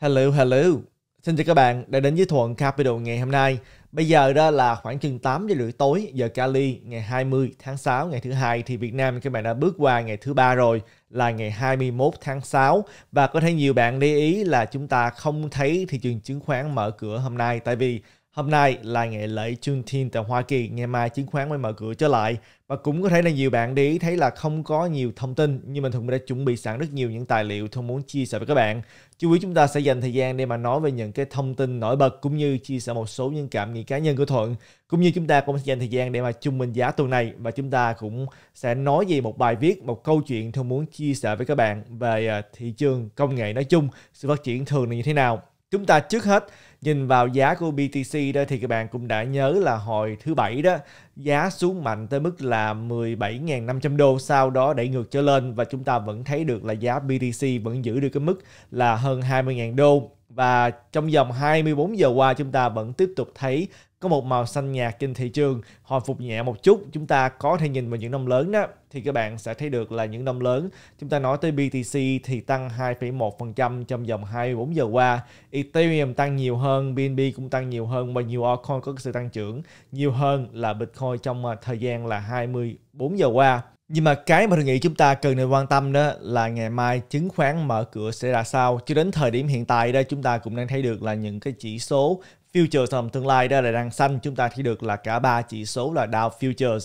Hello, hello. Xin chào các bạn đã đến với Thuận Capital ngày hôm nay. Bây giờ đó là khoảng chừng 8 giờ rưỡi tối giờ Cali ngày 20 tháng 6 ngày thứ hai thì Việt Nam các bạn đã bước qua ngày thứ ba rồi là ngày 21 tháng 6 và có thể nhiều bạn để ý là chúng ta không thấy thị trường chứng khoán mở cửa hôm nay tại vì Hôm nay là ngày lễ Juneteenth tại Hoa Kỳ, ngày mai chứng khoán mới mở cửa trở lại và cũng có thể là nhiều bạn để ý thấy là không có nhiều thông tin nhưng mình thường đã chuẩn bị sẵn rất nhiều những tài liệu tôi muốn chia sẻ với các bạn. Chú ý chúng ta sẽ dành thời gian để mà nói về những cái thông tin nổi bật cũng như chia sẻ một số những cảm nghĩ cá nhân của Thuận cũng như chúng ta cũng sẽ dành thời gian để mà chung minh giá tuần này và chúng ta cũng sẽ nói về một bài viết một câu chuyện tôi muốn chia sẻ với các bạn về à, thị trường công nghệ nói chung sự phát triển thường là như thế nào. Chúng ta trước hết nhìn vào giá của BTC đó thì các bạn cũng đã nhớ là hồi thứ bảy đó giá xuống mạnh tới mức là 17.500 đô sau đó đẩy ngược trở lên và chúng ta vẫn thấy được là giá BTC vẫn giữ được cái mức là hơn 20.000 đô và trong vòng 24 giờ qua chúng ta vẫn tiếp tục thấy có một màu xanh nhạt trên thị trường hồi phục nhẹ một chút chúng ta có thể nhìn vào những năm lớn đó thì các bạn sẽ thấy được là những năm lớn chúng ta nói tới BTC thì tăng 2,1% trong vòng 24 giờ qua Ethereum tăng nhiều hơn BNB cũng tăng nhiều hơn và nhiều altcoin có sự tăng trưởng nhiều hơn là Bitcoin trong à, thời gian là 24 giờ qua nhưng mà cái mà tôi nghĩ chúng ta cần nên quan tâm đó là ngày mai chứng khoán mở cửa sẽ ra sao. Cho đến thời điểm hiện tại đây chúng ta cũng đang thấy được là những cái chỉ số future trong tương lai đó là đang xanh chúng ta thấy được là cả ba chỉ số là Dow Futures,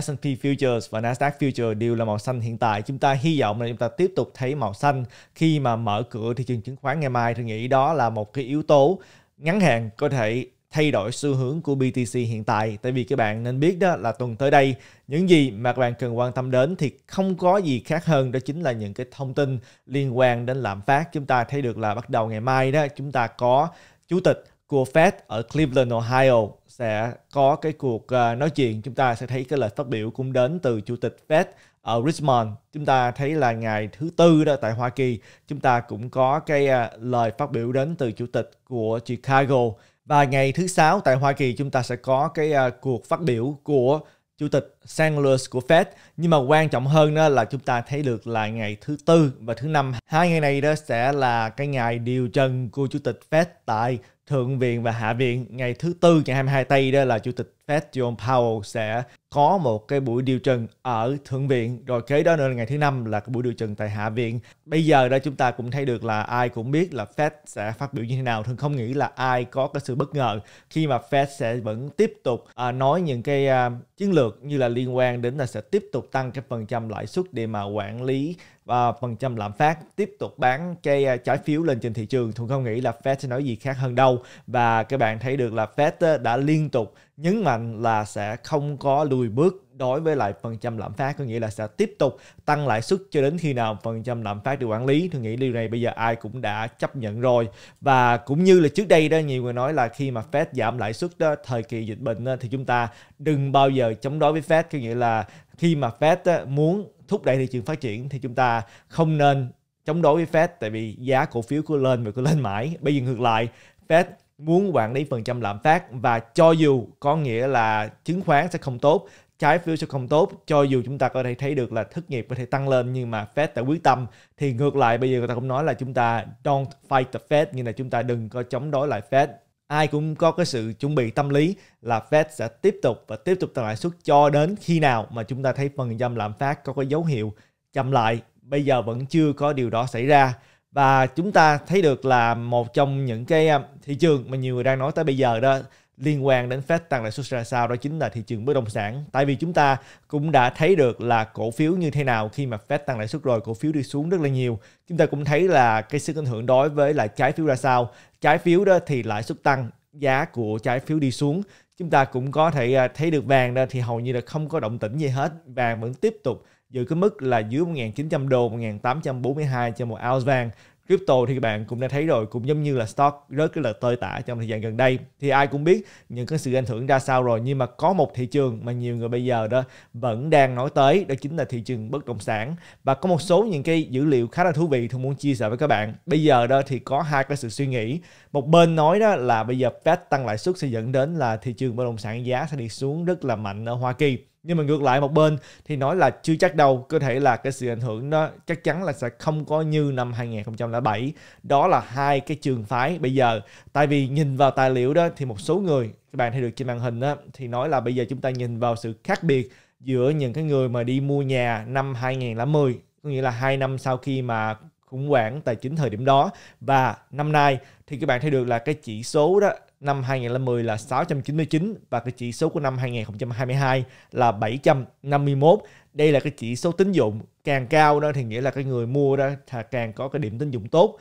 S&P Futures và Nasdaq Futures đều là màu xanh hiện tại. Chúng ta hy vọng là chúng ta tiếp tục thấy màu xanh khi mà mở cửa thị trường chứng khoán ngày mai. Tôi nghĩ đó là một cái yếu tố ngắn hạn có thể thay đổi xu hướng của BTC hiện tại tại vì các bạn nên biết đó là tuần tới đây những gì mà các bạn cần quan tâm đến thì không có gì khác hơn đó chính là những cái thông tin liên quan đến lạm phát chúng ta thấy được là bắt đầu ngày mai đó chúng ta có chủ tịch của Fed ở Cleveland, Ohio sẽ có cái cuộc ờ, nói chuyện chúng ta sẽ thấy cái lời phát biểu cũng đến từ chủ tịch Fed ở Richmond chúng ta thấy là ngày thứ tư đó tại Hoa Kỳ chúng ta cũng có cái ờ, lời phát biểu đến từ chủ tịch của Chicago và ngày thứ sáu tại Hoa Kỳ chúng ta sẽ có cái ờ, cuộc phát biểu của chủ tịch St. Louis của Fed nhưng mà quan trọng hơn đó là chúng ta thấy được là ngày thứ tư và thứ năm hai ngày này đó sẽ là cái ngày điều trần của chủ tịch Fed tại thượng viện và hạ viện ngày thứ tư ngày 22 tây đó là chủ tịch Fed John Powell sẽ có một cái buổi điều trần ở Thượng viện rồi kế đó nữa là ngày thứ năm là cái buổi điều trần tại Hạ viện. Bây giờ đó chúng ta cũng thấy được là ai cũng biết là Fed sẽ phát biểu như thế nào, thường không nghĩ là ai có cái sự bất ngờ khi mà Fed sẽ vẫn tiếp tục à, nói những cái à, chiến lược như là liên quan đến là sẽ tiếp tục tăng cái phần trăm lãi suất để mà quản lý và phần trăm lạm phát tiếp tục bán cái à, trái phiếu lên trên thị trường thường không nghĩ là Fed sẽ nói gì khác hơn đâu và các bạn thấy được là Fed đã liên tục nhấn mạnh là sẽ không có lùi bước đối với lại phần trăm lạm phát có nghĩa là sẽ tiếp tục tăng lãi suất cho đến khi nào phần trăm lạm phát được quản lý tôi nghĩ điều này bây giờ ai cũng đã chấp nhận rồi và cũng như là trước đây đó nhiều người nói là khi mà Fed giảm lãi suất đó thời kỳ dịch bệnh đó, thì chúng ta đừng bao giờ chống đối với Fed có nghĩa là khi mà Fed đó, muốn thúc đẩy thị trường phát triển thì chúng ta không nên chống đối với Fed tại vì giá cổ phiếu cứ lên và cứ lên mãi bây giờ ngược lại Fed muốn quản lý phần trăm lạm phát và cho dù có nghĩa là chứng khoán sẽ không tốt trái phiếu sẽ không tốt cho dù chúng ta có thể thấy được là thất nghiệp có thể tăng lên nhưng mà Fed đã quyết tâm thì ngược lại bây giờ người ta cũng nói là chúng ta don't fight the Fed như là chúng ta đừng có chống đối lại Fed ai cũng có cái sự chuẩn bị tâm lý là Fed sẽ tiếp tục và tiếp tục tăng lãi suất cho đến khi nào mà chúng ta thấy phần trăm lạm phát có cái dấu hiệu chậm lại bây giờ vẫn chưa có điều đó xảy ra và chúng ta thấy được là một trong những cái um, thị trường mà nhiều người đang nói tới bây giờ đó liên quan đến Fed tăng lãi suất ra sao đó chính là thị trường bất động sản. Tại vì chúng ta cũng đã thấy được là cổ phiếu như thế nào khi mà Fed tăng lãi suất rồi cổ phiếu đi xuống rất là nhiều. Chúng ta cũng thấy là cái sức ảnh hưởng đối với lại trái phiếu ra sao. Trái phiếu đó thì lãi suất tăng, giá của trái phiếu đi xuống. Chúng ta cũng có thể à, thấy được vàng đó thì hầu như là không có động tĩnh gì hết. Vàng vẫn tiếp tục giữ cái mức là dưới 1.900 đô 1.842 cho một ounce vàng crypto thì các bạn cũng đã thấy rồi cũng giống như là stock rất là lật tơi tả trong thời gian gần đây thì ai cũng biết những cái sự ảnh hưởng ra sao rồi nhưng mà có một thị trường mà nhiều người bây giờ đó vẫn đang nói tới đó chính là thị trường bất động sản và có một số những cái dữ liệu khá là thú vị tôi muốn chia sẻ với các bạn bây giờ đó thì có hai cái sự suy nghĩ một bên nói đó là bây giờ Fed tăng lãi suất sẽ dẫn đến là thị trường bất động sản giá sẽ đi xuống rất là mạnh ở Hoa Kỳ nhưng mà ngược lại một bên thì nói là chưa chắc đâu có thể là cái sự ảnh hưởng đó chắc chắn là sẽ không có như năm 2007 đó là hai cái trường phái bây giờ tại vì nhìn vào tài liệu đó thì một số người các bạn thấy được trên màn hình đó, thì nói là bây giờ chúng ta nhìn vào sự khác biệt giữa những cái người mà đi mua nhà năm 2010 có nghĩa là hai năm sau khi mà khủng hoảng tài chính thời điểm đó và năm nay thì các bạn thấy được là cái chỉ số đó năm 2010 là 699 và cái chỉ số của năm 2022 là 751. Đây là cái chỉ số tín dụng càng cao đó thì nghĩa là cái người mua đó càng có cái điểm tín dụng tốt.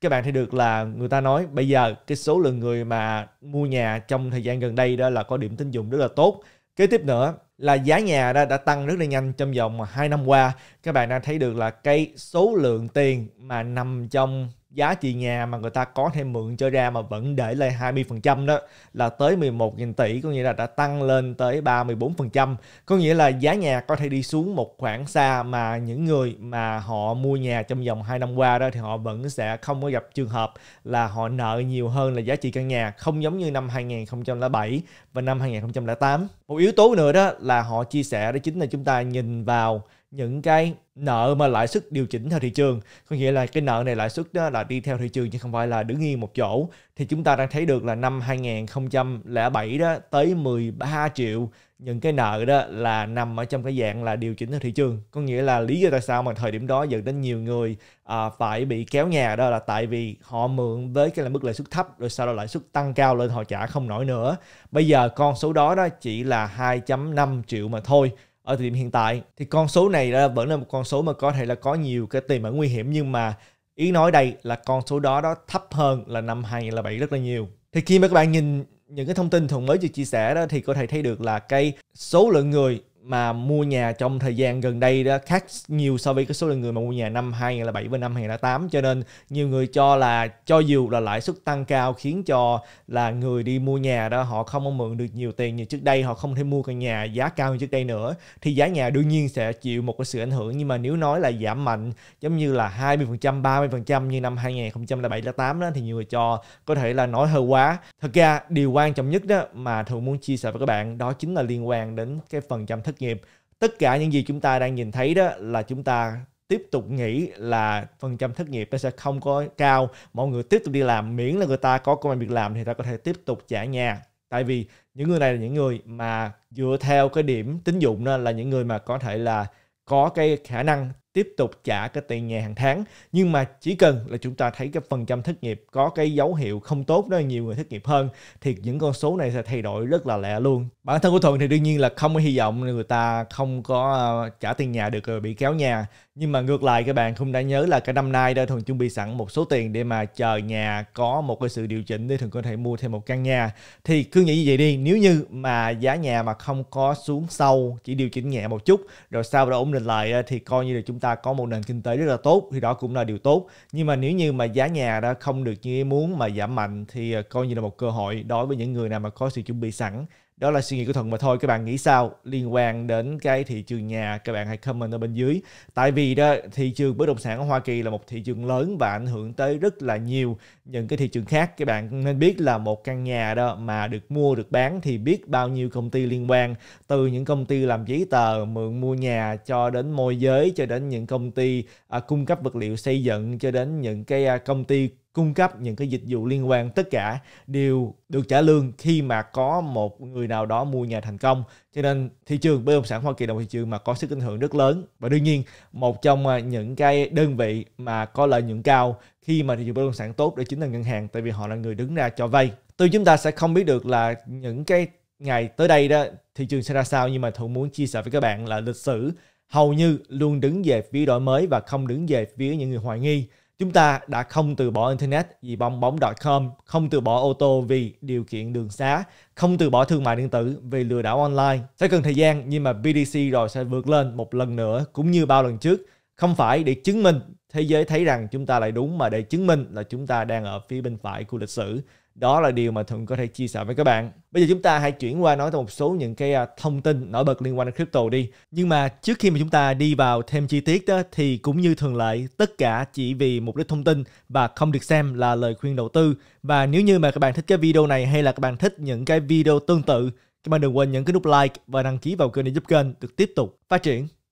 Các bạn thấy được là người ta nói bây giờ cái số lượng người mà mua nhà trong thời gian gần đây đó là có điểm tín dụng rất là tốt. Kế tiếp nữa là giá nhà đã, đã tăng rất là nhanh trong vòng 2 năm qua. Các bạn đã thấy được là cái số lượng tiền mà nằm trong giá trị nhà mà người ta có thể mượn cho ra mà vẫn để lại 20% đó là tới 11.000 tỷ có nghĩa là đã tăng lên tới 34% có nghĩa là giá nhà có thể đi xuống một khoảng xa mà những người mà họ mua nhà trong vòng 2 năm qua đó thì họ vẫn sẽ không có gặp trường hợp là họ nợ nhiều hơn là giá trị căn nhà không giống như năm 2007 và năm 2008 một yếu tố nữa đó là họ chia sẻ đó chính là chúng ta nhìn vào những cái nợ mà lãi suất điều chỉnh theo thị trường có nghĩa là cái nợ này lãi suất đó là đi theo thị trường chứ không phải là đứng yên một chỗ thì chúng ta đang thấy được là năm 2007 đó tới 13 triệu những cái nợ đó là nằm ở trong cái dạng là điều chỉnh theo thị trường có nghĩa là lý do tại sao mà thời điểm đó dẫn đến nhiều người à, phải bị kéo nhà đó là tại vì họ mượn với cái là mức lãi suất thấp rồi sau đó lãi suất tăng cao lên họ trả không nổi nữa bây giờ con số đó đó chỉ là 2.5 triệu mà thôi ở thời điểm hiện tại thì con số này là vẫn là một con số mà có thể là có nhiều cái tiềm ẩn nguy hiểm nhưng mà ý nói đây là con số đó đó thấp hơn là năm 2007 rất là nhiều thì khi mà các bạn nhìn những cái thông tin thuận mới được chia sẻ đó thì có thể thấy được là cái số lượng người mà mua nhà trong thời gian gần đây đó khác nhiều so với cái số lượng người mà mua nhà năm 2007 và năm 2008 cho nên nhiều người cho là cho dù là lãi suất tăng cao khiến cho là người đi mua nhà đó họ không mượn được nhiều tiền như trước đây họ không thể mua căn nhà giá cao như trước đây nữa thì giá nhà đương nhiên sẽ chịu một cái sự ảnh hưởng nhưng mà nếu nói là giảm mạnh giống như là 20% 30% như năm 2007 2008 đó thì nhiều người cho có thể là nói hơi quá thật ra điều quan trọng nhất đó mà thường muốn chia sẻ với các bạn đó chính là liên quan đến cái phần trăm thức thất nghiệp tất cả những gì chúng ta đang nhìn thấy đó là chúng ta tiếp tục nghĩ là phần trăm thất nghiệp nó sẽ không có cao mọi người tiếp tục đi làm miễn là người ta có công an việc làm thì ta có thể tiếp tục trả nhà tại vì những người này là những người mà dựa theo cái điểm tín dụng đó là những người mà có thể là có cái khả năng tiếp tục trả cái tiền nhà hàng tháng nhưng mà chỉ cần là chúng ta thấy cái phần trăm thất nghiệp có cái dấu hiệu không tốt đó nhiều người thất nghiệp hơn thì những con số này sẽ thay đổi rất là lẹ luôn bản thân của thuận thì đương nhiên là không có hy vọng người ta không có ờ, trả tiền nhà được rồi bị kéo nhà nhưng mà ngược lại các bạn không đã nhớ là cả năm nay đã thường chuẩn bị sẵn một số tiền để mà chờ nhà có một cái sự điều chỉnh để thường có thể mua thêm một căn nhà thì cứ nghĩ như vậy đi nếu như mà giá nhà mà không có xuống sâu chỉ điều chỉnh nhẹ một chút rồi sau đó ổn định lại thì coi như là chúng ta có một nền kinh tế rất là tốt thì đó cũng là điều tốt nhưng mà nếu như mà giá nhà đã không được như ý muốn mà giảm mạnh thì à, coi như là một cơ hội đối với những người nào mà có sự chuẩn bị sẵn đó là suy nghĩ của thuận mà thôi các bạn nghĩ sao liên quan đến cái thị trường nhà các bạn hãy comment ở bên dưới tại vì đó thị trường bất động sản ở hoa kỳ là một thị trường lớn và ảnh hưởng tới rất là nhiều những cái thị trường khác các bạn nên biết là một căn nhà đó mà được mua được bán thì biết bao nhiêu công ty liên quan từ những công ty làm giấy tờ mượn mua nhà cho đến môi giới cho đến những công ty à, cung cấp vật liệu xây dựng cho đến những cái à, công ty cung cấp những cái dịch vụ liên quan tất cả đều được trả lương khi mà có một người nào đó mua nhà thành công cho nên thị trường bất động sản Hoa Kỳ là một thị trường mà có sức ảnh hưởng rất lớn và đương nhiên một trong à, những cái đơn vị mà có lợi nhuận cao khi mà thị trường bất động sản tốt đó chính là ngân hàng tại vì họ là người đứng ra cho vay tuy chúng ta sẽ không biết được là những cái ngày tới đây đó thị trường sẽ ra sao nhưng mà thuận muốn chia sẻ với các bạn là lịch sử hầu như luôn đứng về phía đổi mới và không đứng về phía những người hoài nghi Chúng ta đã không từ bỏ Internet vì bong bóng.com, không từ bỏ ô tô vì điều kiện đường xá, không từ bỏ thương mại điện tử vì lừa đảo online. Sẽ cần thời gian nhưng mà BDC rồi sẽ vượt lên một lần nữa cũng như bao lần trước. Không phải để chứng minh thế giới thấy rằng chúng ta lại đúng mà để chứng minh là chúng ta đang ở phía bên phải của lịch sử đó là điều mà thường có thể chia sẻ với các bạn. Bây giờ chúng ta hãy chuyển qua nói tới một số những cái à, thông tin nổi bật liên quan đến crypto đi. Nhưng mà trước khi mà chúng ta đi vào thêm chi tiết đó, thì cũng như thường lệ tất cả chỉ vì mục đích thông tin và không được xem là lời khuyên đầu tư. Và nếu như mà các bạn thích cái video này hay là các bạn thích những cái video tương tự, các bạn đừng quên nhấn cái nút like và đăng ký vào kênh để giúp kênh được tiếp tục phát triển.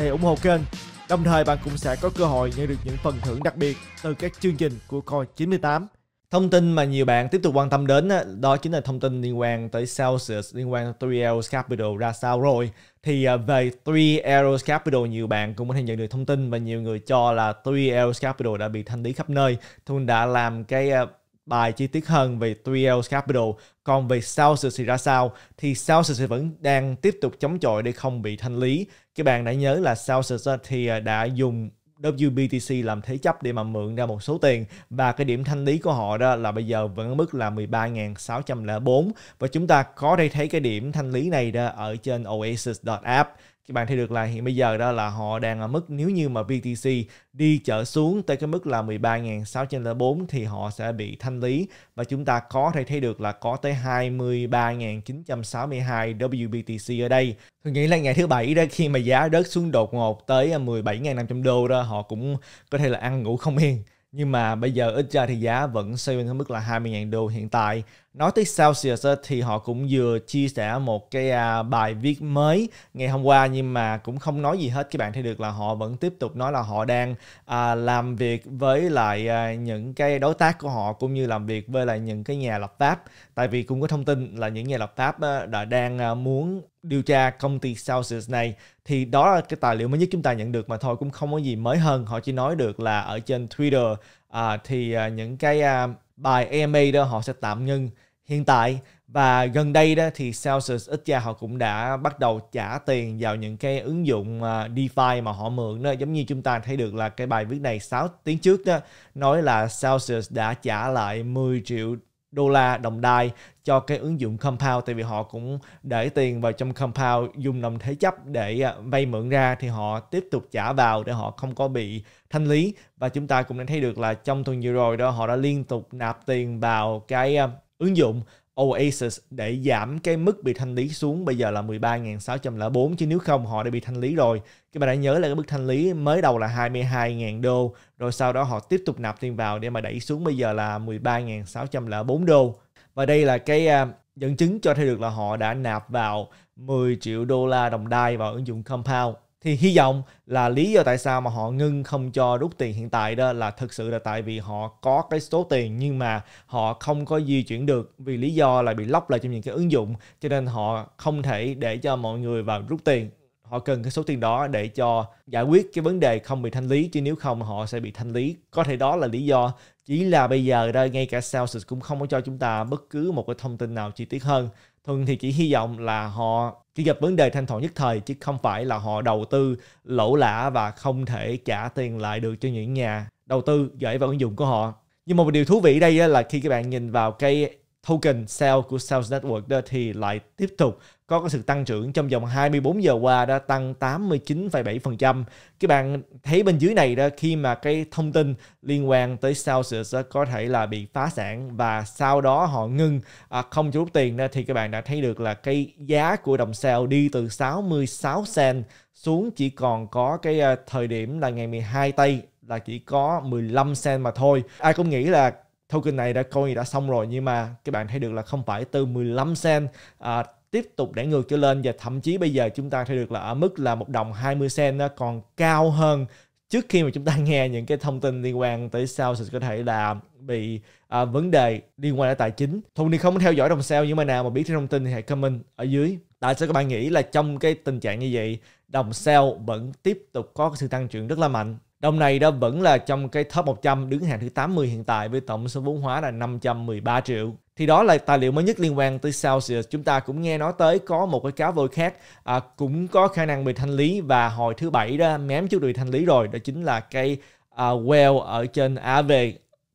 để ủng hộ kênh. Đồng thời bạn cũng sẽ có cơ hội nhận được những phần thưởng đặc biệt từ các chương trình của Coi 98. Thông tin mà nhiều bạn tiếp tục quan tâm đến đó chính là thông tin liên quan tới Celsius, liên quan tới 3L Capital ra sao rồi. Thì à, về 3L Capital nhiều bạn cũng có thể nhận được thông tin và nhiều người cho là 3L Capital đã bị thanh lý khắp nơi. Thun đã làm cái à, bài chi tiết hơn về 3L Capital. Còn về Celsius thì ra sao? Thì Celsius thì vẫn đang tiếp tục chống chọi để không bị thanh lý. Các bạn đã nhớ là Celsius thì à, đã dùng WBTC làm thế chấp để mà mượn ra một số tiền và cái điểm thanh lý của họ đó là bây giờ vẫn ở mức là 13.604 và chúng ta có thể thấy cái điểm thanh lý này đó ở trên Oasis.app các bạn thấy được là hiện bây giờ đó là họ đang ở mức nếu như mà BTC đi trở xuống tới cái mức là 13.604 thì họ sẽ bị thanh lý và chúng ta có thể thấy được là có tới 23.962 WBTC ở đây. Tôi nghĩ là ngày thứ bảy đó khi mà giá đất xuống đột ngột tới 17.500 đô đó họ cũng có thể là ăn ngủ không yên nhưng mà bây giờ ít ra thì giá vẫn xoay quanh ở mức là 20.000 đô hiện tại. Nói tới Celsius thì họ cũng vừa chia sẻ một cái à, bài viết mới ngày hôm qua nhưng mà cũng không nói gì hết các bạn thấy được là họ vẫn tiếp tục nói là họ đang à, làm việc với lại à, những cái đối tác của họ cũng như làm việc với lại những cái nhà lập pháp tại vì cũng có thông tin là những nhà lập pháp đã đang muốn điều tra công ty Celsius này thì đó là cái tài liệu mới nhất chúng ta nhận được mà thôi cũng không có gì mới hơn họ chỉ nói được là ở trên Twitter à, thì à, những cái à, bài EMA đó họ sẽ tạm ngưng hiện tại và gần đây đó thì Celsius ít ra họ cũng đã bắt đầu trả tiền vào những cái ứng dụng à, DeFi mà họ mượn đó giống như chúng ta thấy được là cái bài viết này 6 tiếng trước đó nói là Celsius đã trả lại 10 triệu đô la đồng đai cho cái ứng dụng Compound tại vì họ cũng để tiền vào trong Compound dùng đồng thế chấp để à, vay mượn ra thì họ tiếp tục trả vào để họ không có bị thanh lý và chúng ta cũng đã thấy được là trong tuần vừa rồi đó họ đã liên tục nạp tiền vào cái à, ứng dụng Oasis để giảm cái mức bị thanh lý xuống bây giờ là 13.604 chứ nếu không họ đã bị thanh lý rồi. Các bạn đã nhớ là cái mức thanh lý mới đầu là 22.000 đô rồi sau đó họ tiếp tục nạp tiền vào để mà đẩy xuống bây giờ là 13.604 đô. Và đây là cái à, dẫn chứng cho thấy được là họ đã nạp vào 10 triệu đô la đồng đai vào ứng dụng Compound thì hy vọng là lý do tại sao mà họ ngưng không cho rút tiền hiện tại đó là thực sự là tại vì họ có cái số tiền nhưng mà họ không có di chuyển được vì lý do là bị lóc lại trong những cái ứng dụng cho nên họ không thể để cho mọi người vào rút tiền họ cần cái số tiền đó để cho giải quyết cái vấn đề không bị thanh lý chứ nếu không họ sẽ bị thanh lý có thể đó là lý do chỉ là bây giờ đây ngay cả sales cũng không có cho chúng ta bất cứ một cái thông tin nào chi tiết hơn thường thì chỉ hy vọng là họ chỉ gặp vấn đề thanh toán nhất thời chứ không phải là họ đầu tư lỗ lã và không thể trả tiền lại được cho những nhà đầu tư gửi vào ứng dụng của họ nhưng mà một điều thú vị đây là khi các bạn nhìn vào cái token sale của Sales Network đó thì lại tiếp tục có cái sự tăng trưởng trong vòng 24 giờ qua đã tăng 89,7%. Các bạn thấy bên dưới này đó khi mà cái thông tin liên quan tới Celsius đó, có thể là bị phá sản và sau đó họ ngưng à, không cho rút tiền đó thì các bạn đã thấy được là cái giá của đồng sale đi từ 66 cent xuống chỉ còn có cái à, thời điểm là ngày 12 tây là chỉ có 15 cent mà thôi. Ai cũng nghĩ là token này đã coin đã xong rồi nhưng mà các bạn thấy được là không phải từ 15 cent à, tiếp tục đẩy ngược trở lên và thậm chí bây giờ chúng ta thấy được là ở mức là một đồng 20 cent nó còn cao hơn trước khi mà chúng ta nghe những cái thông tin liên quan tới sao có thể là bị à, vấn đề liên quan đến tài chính thùng thì không theo dõi đồng sao nhưng mà nào mà biết thêm thông tin thì hãy comment ở dưới tại sao các bạn nghĩ là trong cái tình trạng như vậy đồng sao vẫn tiếp tục có sự tăng trưởng rất là mạnh Đồng này đó vẫn là trong cái top 100 đứng hàng thứ 80 hiện tại với tổng số vốn hóa là 513 triệu. Thì đó là tài liệu mới nhất liên quan tới Celsius. Chúng ta cũng nghe nói tới có một cái cáo vôi khác à, cũng có khả năng bị thanh lý và hồi thứ bảy đó mém trước bị thanh lý rồi. Đó chính là cây uh, à, Well ở trên AV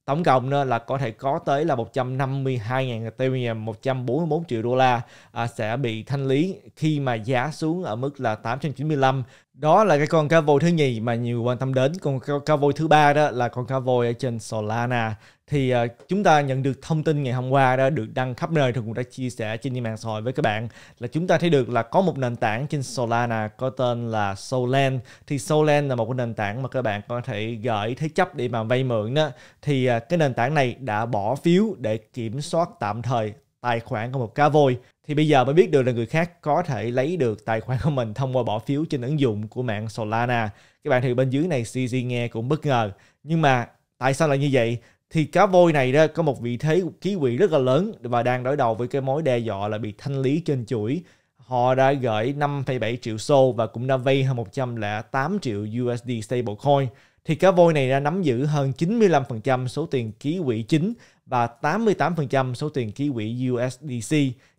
Tổng cộng là có thể có tới là 152.000 Ethereum 144 triệu đô la à, sẽ bị thanh lý khi mà giá xuống ở mức là 895. Đó là cái con cá voi thứ nhì mà nhiều quan tâm đến. Còn cá voi thứ ba đó là con cá voi ở trên Solana thì uh, chúng ta nhận được thông tin ngày hôm qua đã được đăng khắp nơi thường cũng đã chia sẻ trên mạng xã hội với các bạn là chúng ta thấy được là có một nền tảng trên Solana có tên là Solan thì Solan là một cái nền tảng mà các bạn có thể gửi thế chấp để mà vay mượn đó thì uh, cái nền tảng này đã bỏ phiếu để kiểm soát tạm thời tài khoản của một cá voi thì bây giờ mới biết được là người khác có thể lấy được tài khoản của mình thông qua bỏ phiếu trên ứng dụng của mạng Solana. Các bạn thì bên dưới này CZ nghe cũng bất ngờ. Nhưng mà tại sao lại như vậy? thì cá voi này đó có một vị thế ký quỷ rất là lớn và đang đối đầu với cái mối đe dọa là bị thanh lý trên chuỗi. Họ đã gửi 5,7 triệu xô và cũng đã vay hơn 108 triệu USD stablecoin. Thì cá voi này đã nắm giữ hơn 95% số tiền ký quỹ chính và 88% số tiền ký quỹ USDC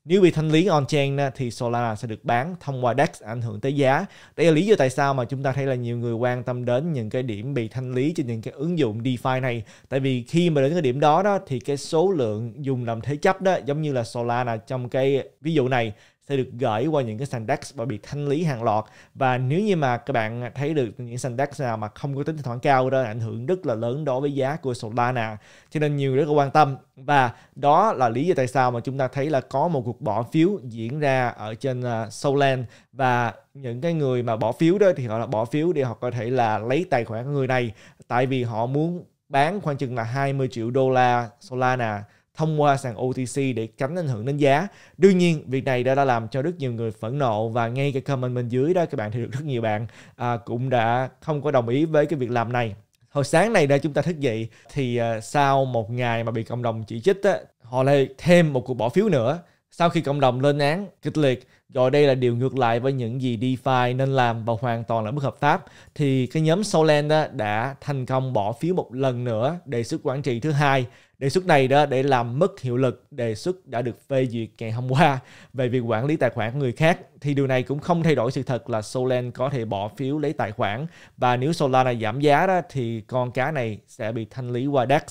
nếu bị thanh lý on-chain thì Solana sẽ được bán thông qua DEX ảnh hưởng tới giá. Đây là lý do tại sao mà chúng ta thấy là nhiều người quan tâm đến những cái điểm bị thanh lý trên những cái ứng dụng DeFi này. Tại vì khi mà đến cái điểm đó đó thì cái số lượng dùng làm thế chấp đó giống như là Solana trong cái ví dụ này sẽ được gửi qua những cái sàn DEX và bị thanh lý hàng loạt và nếu như mà các bạn thấy được những sàn DEX nào mà không có tính thanh khoản cao đó ảnh hưởng rất là lớn đối với giá của Solana cho nên nhiều rất là quan tâm và đó là lý do tại sao mà chúng ta thấy là có một cuộc bỏ phiếu diễn ra ở trên ờ, Solana và những cái người mà bỏ phiếu đó thì họ là bỏ phiếu để họ có thể là lấy tài khoản của người này tại vì họ muốn bán khoảng chừng là 20 triệu đô la Solana thông qua sàn OTC để tránh ảnh hưởng đến giá. Đương nhiên, việc này đã, đã làm cho rất nhiều người phẫn nộ và ngay cái comment bên dưới đó các bạn thì được rất nhiều bạn à, cũng đã không có đồng ý với cái việc làm này. Hồi sáng này đã chúng ta thức dậy thì à, sau một ngày mà bị cộng đồng chỉ trích á, họ lại thêm một cuộc bỏ phiếu nữa sau khi cộng đồng lên án kịch liệt gọi đây là điều ngược lại với những gì DeFi nên làm và hoàn toàn là bất hợp pháp thì cái nhóm Solan đó đã thành công bỏ phiếu một lần nữa đề xuất quản trị thứ hai đề xuất này đó để làm mất hiệu lực đề xuất đã được phê duyệt ngày hôm qua về việc quản lý tài khoản người khác thì điều này cũng không thay đổi sự thật là Solan có thể bỏ phiếu lấy tài khoản và nếu Solana giảm giá đó thì con cá này sẽ bị thanh lý qua DEX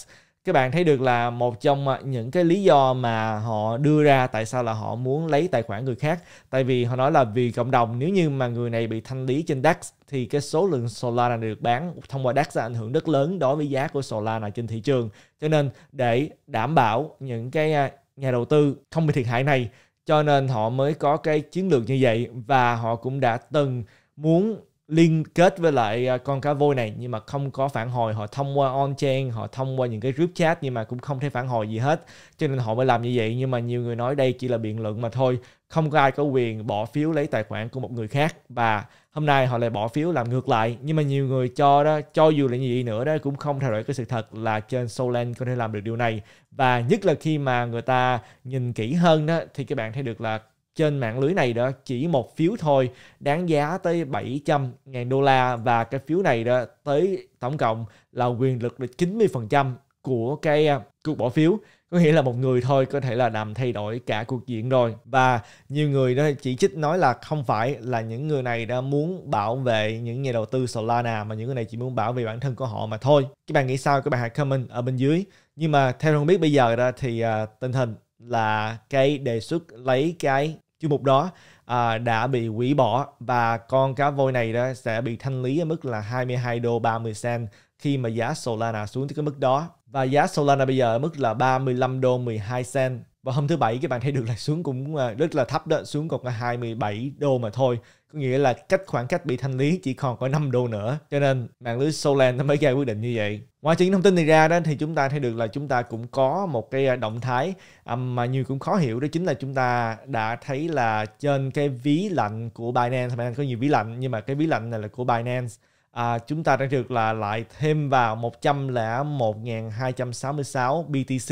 các bạn thấy được là một trong à, những cái lý do mà họ đưa ra tại sao là họ muốn lấy tài khoản người khác tại vì họ nói là vì cộng đồng nếu như mà người này bị thanh lý trên DAX thì cái số lượng Solana được bán thông qua DAX sẽ ảnh hưởng rất lớn đối với giá của Solana trên thị trường cho nên để đảm bảo những cái à, nhà đầu tư không bị thiệt hại này cho nên họ mới có cái chiến lược như vậy và họ cũng đã từng muốn liên kết với lại à, con cá voi này nhưng mà không có phản hồi họ thông qua on chain họ thông qua những cái group chat nhưng mà cũng không thấy phản hồi gì hết cho nên họ mới làm như vậy nhưng mà nhiều người nói đây chỉ là biện luận mà thôi không có ai có quyền bỏ phiếu lấy tài khoản của một người khác và hôm nay họ lại bỏ phiếu làm ngược lại nhưng mà nhiều người cho đó cho dù là gì nữa đó cũng không thay đổi cái sự thật là trên Solan có thể làm được điều này và nhất là khi mà người ta nhìn kỹ hơn đó thì các bạn thấy được là trên mạng lưới này đó chỉ một phiếu thôi đáng giá tới 700 ngàn đô la và cái phiếu này đó tới tổng cộng là quyền lực là 90% của cái à, cuộc bỏ phiếu có nghĩa là một người thôi có thể là làm thay đổi cả cuộc diện rồi và nhiều người đó chỉ trích nói là không phải là những người này đã muốn bảo vệ những nhà đầu tư Solana mà những người này chỉ muốn bảo vệ bản thân của họ mà thôi các bạn nghĩ sao các bạn hãy comment ở bên dưới nhưng mà theo không biết bây giờ đó thì uh, tình hình là cái đề xuất lấy cái chuyên mục đó à, đã bị hủy bỏ và con cá voi này đó sẽ bị thanh lý ở mức là 22 đô 30 cent khi mà giá Solana xuống tới cái mức đó và giá Solana bây giờ ở mức là 35 đô 12 cent và hôm thứ bảy các bạn thấy được là xuống cũng ờ, rất là thấp đó xuống còn 27 đô mà thôi có nghĩa là cách khoảng cách bị thanh lý chỉ còn có 5 đô nữa cho nên mạng lưới Solan mới ra quyết định như vậy ngoài chuyện thông tin này ra đó thì chúng ta thấy được là chúng ta cũng có một cái ờ, động thái mà nhiều cũng khó hiểu đó chính là chúng ta đã thấy là trên cái ví lạnh của Binance Binance có nhiều ví lạnh nhưng mà cái ví lạnh này là của Binance à, chúng ta đang được là lại thêm vào 101.266 BTC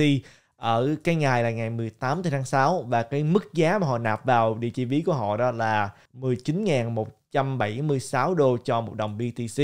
ở cái ngày là ngày 18 tháng 6 và cái mức giá mà họ nạp vào địa chỉ ví của họ đó là 19.176 đô cho một đồng BTC.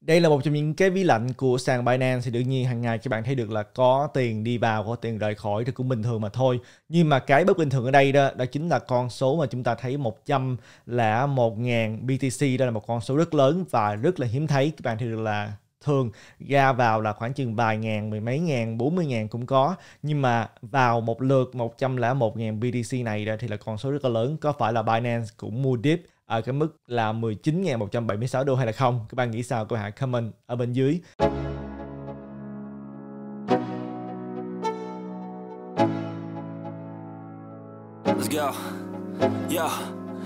Đây là một trong những cái ví lạnh của sàn Binance thì đương nhiên hàng ngày các bạn thấy được là có tiền đi vào, có tiền rời khỏi thì cũng bình thường mà thôi. Nhưng mà cái bất bình thường ở đây đó, đó chính là con số mà chúng ta thấy 100 là 1.000 BTC, đó là một con số rất lớn và rất là hiếm thấy. Các bạn thấy được là thường ra vào là khoảng chừng vài ngàn mười mấy ngàn bốn mươi ngàn cũng có nhưng mà vào một lượt 101 ngàn BTC này ra thì là con số rất là lớn có phải là Binance cũng mua dip ở cái mức là 19.176 đô hay là không các bạn nghĩ sao các bạn hãy comment ở bên dưới Let's go. Yeah.